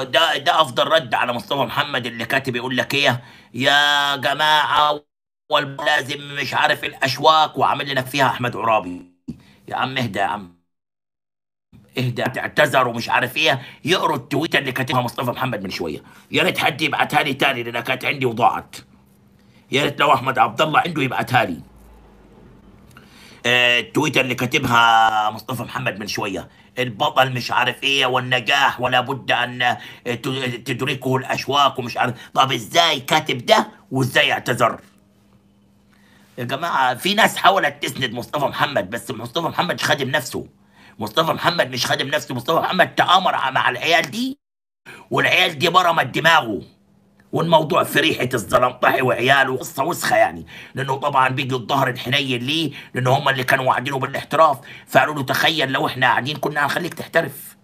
ده ده افضل رد على مصطفى محمد اللي كاتب يقول لك ايه يا جماعه اول لازم مش عارف الاشواك وعامل لنا فيها احمد عرابي يا عم اهدى يا عم اهدى اعتذر ومش عارف ايه يقروا التويته اللي كاتبها مصطفى محمد من شويه يا ريت حد يبعتها لي تاني لانها كانت عندي وضاعت يا ريت لو احمد عبد الله عنده يبعتها لي التويتر آه، اللي كاتبها مصطفى محمد من شويه البطل مش عارف ايه والنجاح ولا بد ان آه، تدركه الاشواق ومش عارف طب ازاي كاتب ده وازاي اعتذر يا جماعه في ناس حاولت تسند مصطفى محمد بس مصطفى محمد خادم نفسه مصطفى محمد مش خادم نفسه مصطفى محمد تآمر مع العيال دي والعيال دي برمت دماغه والموضوع في ريحه الزلم وعياله قصه وسخه يعني لانه طبعا بيجي الظهر الحنين ليه لأنه هم اللي كانوا واعدينه بالاحتراف فقالوا له تخيل لو احنا قاعدين كنا هنخليك تحترف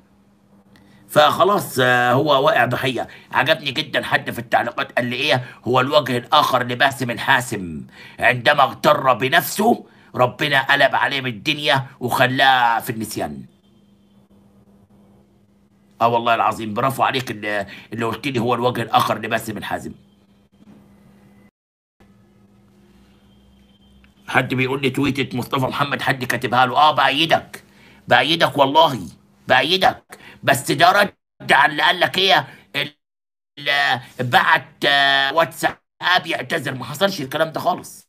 فخلاص آه، هو واقع ضحيه عجبني جدا حد في التعليقات قال لي ايه هو الوجه الاخر لباسم الحاسم عندما اغتر بنفسه ربنا قلب عليه بالدنيا وخلاه في النسيان اه والله العظيم برافو عليك اللي, قلت لي هو الوجه الاخر لباسم الحازم حد بيقول لي تويتة مصطفى محمد حد كاتبها له اه بايدك بايدك والله بايدك بس ده رد على اللي قال لك ايه بعت آه، واتساب يعتذر ما حصلش الكلام ده خالص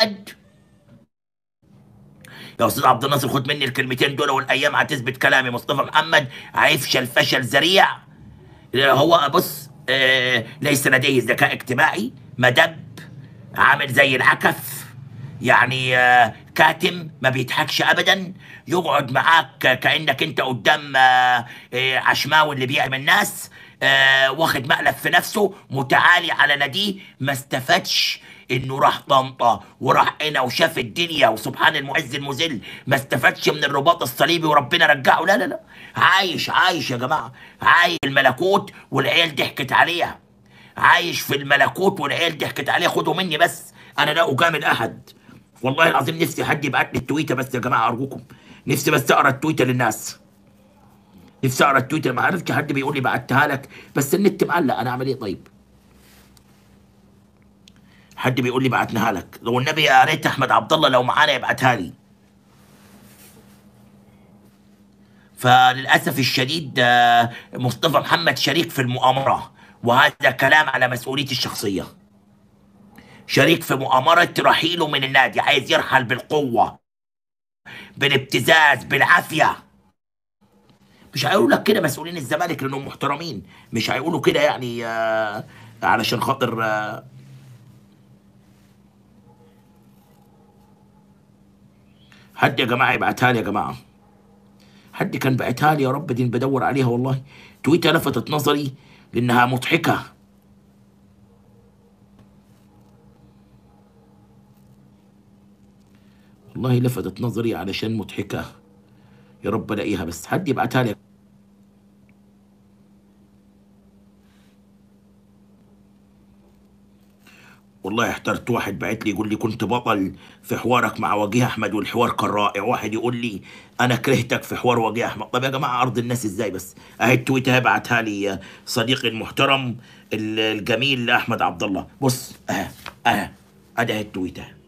قد يا استاذ عبد الناصر خد مني الكلمتين دول والايام هتثبت كلامي مصطفى محمد هيفشل فشل ذريع آه، هو بص آه، ليس لديه ذكاء اجتماعي مدب عامل زي العكف يعني آه، كاتم ما بيضحكش ابدا يقعد معاك كانك انت قدام عشماوي اللي بيعمل ناس واخد مقلب في نفسه متعالي على ناديه ما استفادش انه راح طنطا وراح هنا وشاف الدنيا وسبحان المعز المذل ما استفادش من الرباط الصليبي وربنا رجعه لا لا لا عايش عايش يا جماعه عايش الملكوت والعيال ضحكت عليها عايش في الملكوت والعيال ضحكت عليها خدوا مني بس انا لا اجامل احد والله العظيم نفسي حد يبعت لي التويته بس يا جماعه ارجوكم نفسي بس اقرا التويته للناس نفسي اقرا التويته ما عرفتش حد بيقول لي بعتها لك بس النت معلق انا اعمل ايه طيب حد بيقول لي بعتناها لك لو النبي يا ريت احمد عبد الله لو معانا يبعتها لي فللاسف الشديد آه، مصطفى محمد شريك في المؤامره وهذا كلام على مسؤوليتي الشخصيه شريك في مؤامره رحيله من النادي عايز يرحل بالقوه بالابتزاز بالعافيه مش هيقولوا لك كده مسؤولين الزمالك لانهم محترمين مش هيقولوا كده يعني آه، علشان خاطر آه، حد يا جماعه يبعتها لي يا جماعه حد كان بعتها لي يا رب دي بدور عليها والله تويتة لفتت نظري لانها مضحكه والله لفتت نظري علشان مضحكه يا رب الاقيها بس حد يبعتها لي والله احترت واحد بعت لي يقول لي كنت بطل في حوارك مع وجيه احمد والحوار كان رائع واحد يقول لي انا كرهتك في حوار وجيه احمد طب يا جماعه ارض الناس ازاي بس اهي التويت بعتها لي صديقي المحترم الجميل احمد عبد الله بص اهي اهي ادي التويت اهي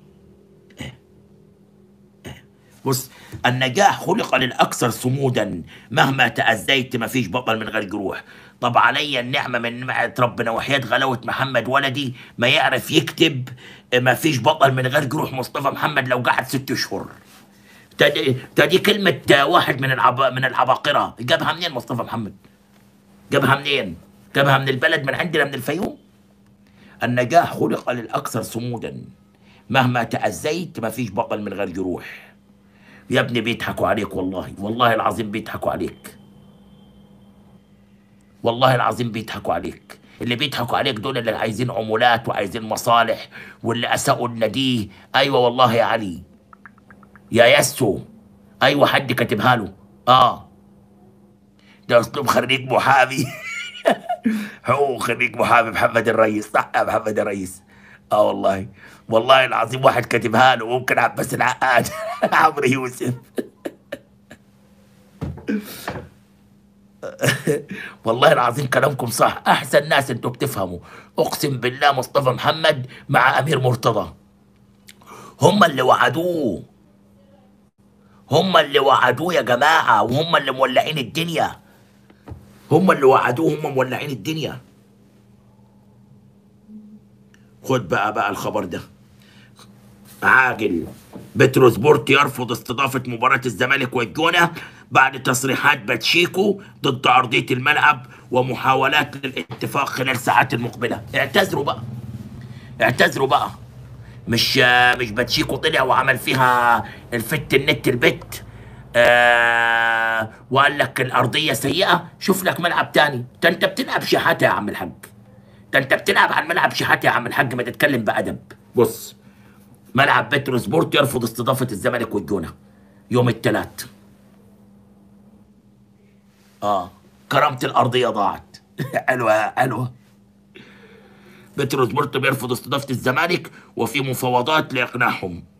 بص النجاح خلق للأكثر صمودا مهما تأذيت مفيش بطل من غير جروح طب عليا النعمة من نعمة ربنا وحياة غلاوة محمد ولدي ما يعرف يكتب مفيش بطل من غير جروح مصطفى محمد لو قعد ست أشهر دي كلمة واحد من العب من العباقرة جابها منين مصطفى محمد؟ جابها منين؟ جابها من البلد من عندنا من الفيوم؟ النجاح خلق للأكثر صمودا مهما تأذيت مفيش بطل من غير جروح يا ابني بيضحكوا عليك والله والله العظيم بيضحكوا عليك والله العظيم بيضحكوا عليك اللي بيضحكوا عليك دول اللي عايزين عمولات وعايزين مصالح واللي اساءوا النديه ايوه والله يا علي يا يسو ايوه حد كاتبها له اه ده اسلوب خريج محامي هو خريج محامي محمد الرئيس صح يا محمد الرئيس اه والله والله العظيم واحد كاتبها له ممكن عباس العقاد عمرو يوسف والله العظيم كلامكم صح احسن ناس انتوا بتفهموا اقسم بالله مصطفى محمد مع امير مرتضى هم اللي وعدوه هم اللي وعدوه يا جماعه وهم اللي مولعين الدنيا هم اللي وعدوه هم مولعين الدنيا خد بقى بقى الخبر ده عاجل بتروس بورت يرفض استضافة مباراة الزمالك والجونة بعد تصريحات باتشيكو ضد أرضية الملعب ومحاولات للاتفاق خلال ساعات المقبلة اعتذروا بقى اعتذروا بقى مش مش باتشيكو طلع وعمل فيها الفت النت البت آه وقال لك الأرضية سيئة شوف لك ملعب تاني انت بتلعب شحاتة يا عم الحاج ده انت بتلعب على الملعب شحات يا عم الحاج ما تتكلم بادب بص ملعب بيترو سبورت يرفض استضافه الزمالك والجونه يوم الثلاث اه كرامه الارضيه ضاعت الو الو بيترو سبورت بيرفض استضافه الزمالك وفي مفاوضات لاقناعهم